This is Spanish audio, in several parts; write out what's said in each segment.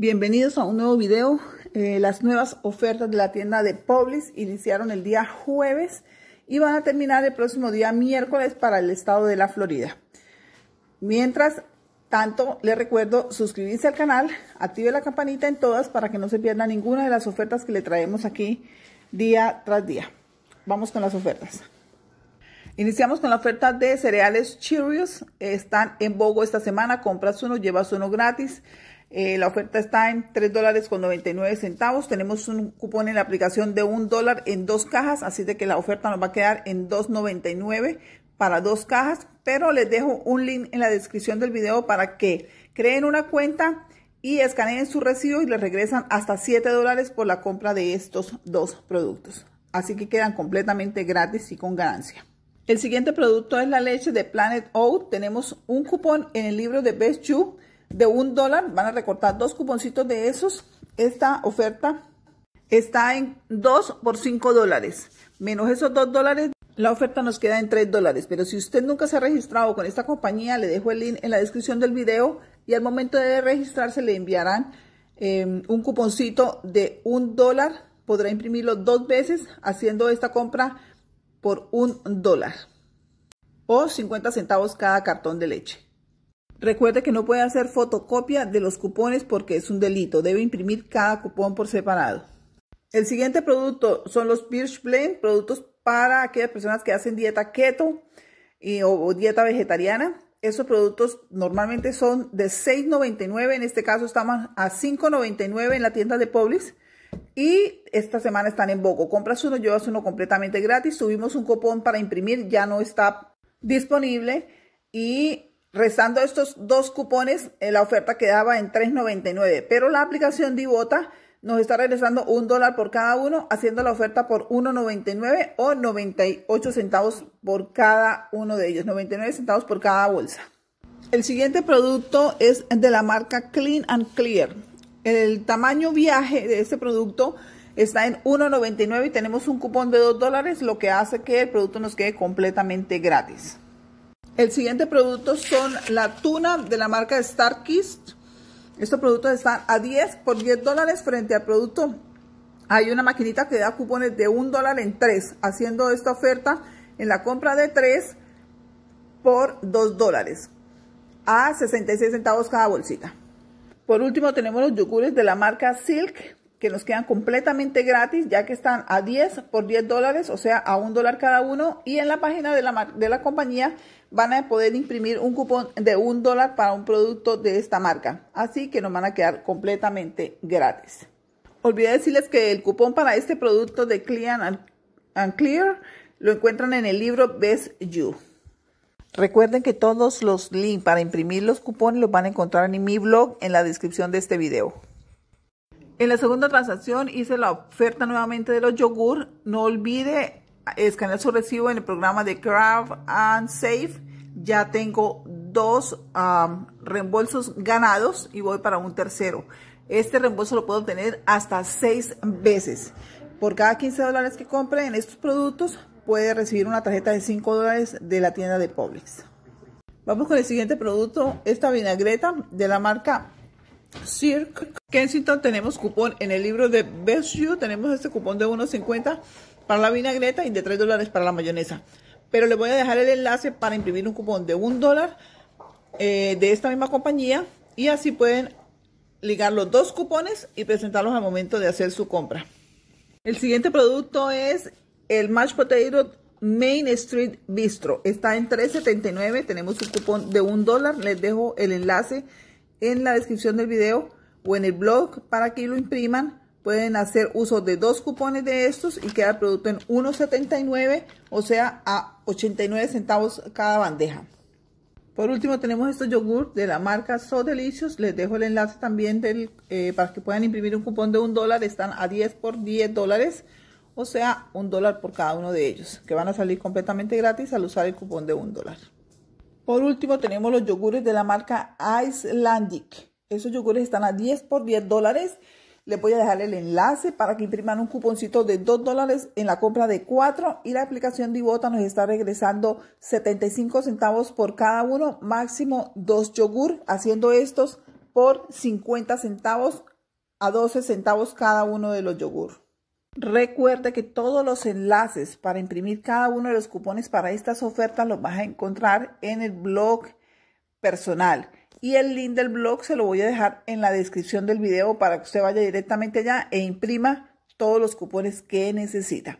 Bienvenidos a un nuevo video. Eh, las nuevas ofertas de la tienda de Publis iniciaron el día jueves y van a terminar el próximo día miércoles para el estado de la Florida. Mientras tanto, les recuerdo suscribirse al canal, active la campanita en todas para que no se pierda ninguna de las ofertas que le traemos aquí día tras día. Vamos con las ofertas. Iniciamos con la oferta de cereales Cheerios. Están en Bogo esta semana. Compras uno, llevas uno gratis. Eh, la oferta está en 3 dólares con 99 centavos. Tenemos un cupón en la aplicación de $1 dólar en dos cajas, así de que la oferta nos va a quedar en 2.99 para dos cajas, pero les dejo un link en la descripción del video para que creen una cuenta y escaneen su recibo y les regresan hasta 7 dólares por la compra de estos dos productos. Así que quedan completamente gratis y con ganancia. El siguiente producto es la leche de Planet Oat. Tenemos un cupón en el libro de Best You de un dólar, van a recortar dos cuponcitos de esos. Esta oferta está en dos por cinco dólares. Menos esos dos dólares, la oferta nos queda en tres dólares. Pero si usted nunca se ha registrado con esta compañía, le dejo el link en la descripción del video y al momento de registrarse le enviarán em, un cuponcito de un dólar. Podrá imprimirlo dos veces haciendo esta compra por un dólar o 50 centavos cada cartón de leche. Recuerde que no puede hacer fotocopia de los cupones porque es un delito. Debe imprimir cada cupón por separado. El siguiente producto son los Birch Blend, productos para aquellas personas que hacen dieta keto y, o, dieta vegetariana. Esos productos normalmente son de $6.99, en este caso estamos a $5.99 en la tienda de Publix. Y esta semana están en Boco. Compras uno, llevas uno completamente gratis. Subimos un cupón para imprimir, ya no está disponible. Y Rezando estos dos cupones, eh, la oferta quedaba en 3.99, pero la aplicación Divota nos está regresando un dólar por cada uno, haciendo la oferta por 1.99 o 98 centavos por cada uno de ellos, 99 centavos por cada bolsa. El siguiente producto es de la marca Clean and Clear. El tamaño viaje de este producto está en 1.99 y tenemos un cupón de 2 dólares, lo que hace que el producto nos quede completamente gratis. El siguiente producto son la tuna de la marca Starkist. Estos productos están a 10 por 10 dólares frente al producto. Hay una maquinita que da cupones de 1 dólar en 3, haciendo esta oferta en la compra de 3 por 2 dólares a 66 centavos cada bolsita. Por último tenemos los yogures de la marca Silk que nos quedan completamente gratis, ya que están a 10 por 10 dólares, o sea, a un dólar cada uno. Y en la página de la, de la compañía van a poder imprimir un cupón de un dólar para un producto de esta marca. Así que nos van a quedar completamente gratis. Olvidé decirles que el cupón para este producto de Clean and, Clear lo encuentran en el libro Best You. Recuerden que todos los links para imprimir los cupones los van a encontrar en mi blog en la descripción de este video. En la segunda transacción hice la oferta nuevamente de los yogur. No olvide escanear su recibo en el programa de Craft and Save. Ya tengo dos um, reembolsos ganados y voy para un tercero. Este reembolso lo puedo obtener hasta seis veces. Por cada 15 dólares que compre en estos productos, puede recibir una tarjeta de 5 dólares de la tienda de Publix. Vamos con el siguiente producto, esta vinagreta de la marca Cirque Kensington tenemos cupón en el libro de Best You, tenemos este cupón de 1.50 para la vinagreta y de 3 dólares para la mayonesa. Pero les voy a dejar el enlace para imprimir un cupón de 1 dólar eh, de esta misma compañía y así pueden ligar los dos cupones y presentarlos al momento de hacer su compra. El siguiente producto es el Mashed Potato Main Street Bistro. Está en $3.79, tenemos un cupón de 1 dólar, les dejo el enlace en la descripción del video o en el blog para que lo impriman. Pueden hacer uso de dos cupones de estos y queda el producto en 1.79, o sea, a 89 centavos cada bandeja. Por último tenemos estos yogur de la marca So Delicious. Les dejo el enlace también del, eh, para que puedan imprimir un cupón de un dólar. Están a 10 por 10 dólares. O sea, un dólar por cada uno de ellos. Que van a salir completamente gratis al usar el cupón de un dólar. Por último, tenemos los yogures de la marca Icelandic. Esos yogures están a 10 por 10 dólares. Les voy a dejar el enlace para que impriman un cuponcito de 2 dólares en la compra de 4 y la aplicación de nos está regresando 75 centavos por cada uno, máximo 2 yogur, haciendo estos por 50 centavos a 12 centavos cada uno de los yogur recuerde que todos los enlaces para imprimir cada uno de los cupones para estas ofertas los vas a encontrar en el blog personal. Y el link del blog se lo voy a dejar en la descripción del video para que usted vaya directamente allá e imprima todos los cupones que necesita.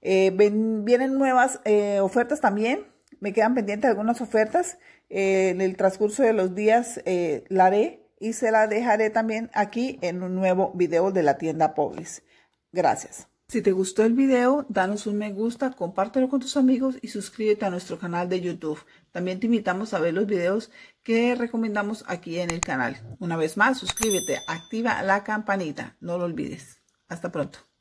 Eh, vienen nuevas eh, ofertas también. Me quedan pendientes algunas ofertas. Eh, en el transcurso de los días la haré y se la dejaré también aquí en un nuevo video de la tienda pobres Gracias. Si te gustó el video, danos un me gusta, compártelo con tus amigos y suscríbete a nuestro canal de YouTube. También te invitamos a ver los videos que recomendamos aquí en el canal. Una vez más, suscríbete, activa la campanita, no lo olvides. Hasta pronto.